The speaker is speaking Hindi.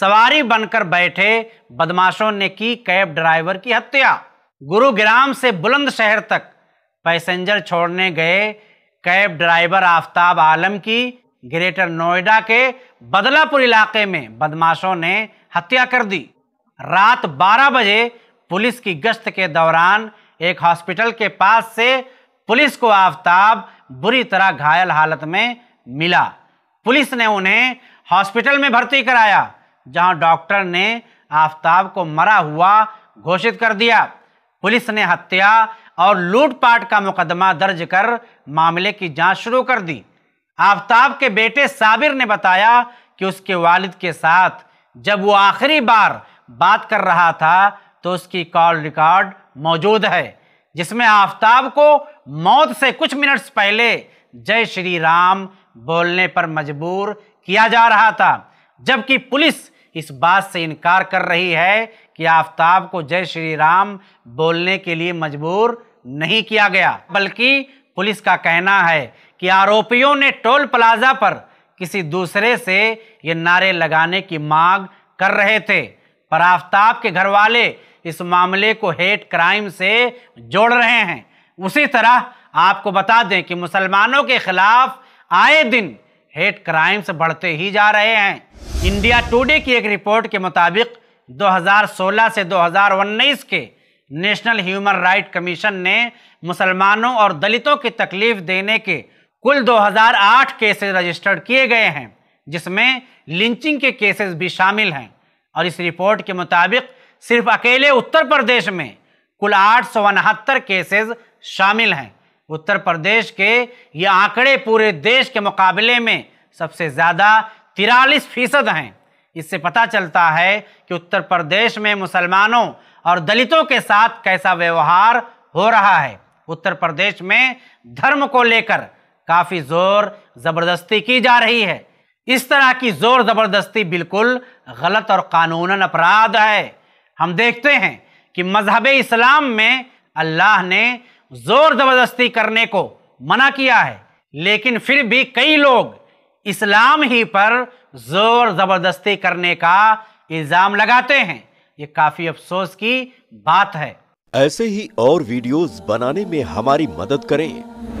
सवारी बनकर बैठे बदमाशों ने की कैब ड्राइवर की हत्या गुरुग्राम से बुलंदशहर तक पैसेंजर छोड़ने गए कैब ड्राइवर आफ्ताब आलम की ग्रेटर नोएडा के बदलापुर इलाके में बदमाशों ने हत्या कर दी रात 12 बजे पुलिस की गश्त के दौरान एक हॉस्पिटल के पास से पुलिस को आफ्ताब बुरी तरह घायल हालत में मिला पुलिस ने उन्हें हॉस्पिटल में भर्ती कराया जहां डॉक्टर ने आफ्ताब को मरा हुआ घोषित कर दिया पुलिस ने हत्या और लूटपाट का मुकदमा दर्ज कर मामले की जांच शुरू कर दी आफ्ताब के बेटे साबिर ने बताया कि उसके वालिद के साथ जब वो आखिरी बार बात कर रहा था तो उसकी कॉल रिकॉर्ड मौजूद है जिसमें आफ्ताब को मौत से कुछ मिनट्स पहले जय श्री राम बोलने पर मजबूर किया जा रहा था जबकि पुलिस इस बात से इनकार कर रही है कि आफ्ताब को जय श्री राम बोलने के लिए मजबूर नहीं किया गया बल्कि पुलिस का कहना है कि आरोपियों ने टोल प्लाजा पर किसी दूसरे से ये नारे लगाने की मांग कर रहे थे पर आफ्ताब के घर वाले इस मामले को हेट क्राइम से जोड़ रहे हैं उसी तरह आपको बता दें कि मुसलमानों के खिलाफ आए दिन हेट क्राइम्स बढ़ते ही जा रहे हैं इंडिया टुडे की एक रिपोर्ट के मुताबिक 2016 से 2019 के नेशनल ह्यूमन राइट कमीशन ने मुसलमानों और दलितों की तकलीफ देने के कुल 2008 केसेस रजिस्टर्ड किए गए हैं जिसमें लिंचिंग के केसेस भी शामिल हैं और इस रिपोर्ट के मुताबिक सिर्फ अकेले उत्तर प्रदेश में कुल आठ केसेस शामिल हैं उत्तर प्रदेश के ये आंकड़े पूरे देश के मुकाबले में सबसे ज़्यादा तिरालीस फीसद हैं इससे पता चलता है कि उत्तर प्रदेश में मुसलमानों और दलितों के साथ कैसा व्यवहार हो रहा है उत्तर प्रदेश में धर्म को लेकर काफ़ी जोर ज़बरदस्ती की जा रही है इस तरह की जोर ज़बरदस्ती बिल्कुल गलत और कानूनन अपराध है हम देखते हैं कि मजहब इस्लाम में अल्लाह ने ज़ोर ज़बरदस्ती करने को मना किया है लेकिन फिर भी कई लोग इस्लाम ही पर जोर ज़बरदस्ती करने का इल्ज़ाम लगाते हैं ये काफ़ी अफसोस की बात है ऐसे ही और वीडियोस बनाने में हमारी मदद करें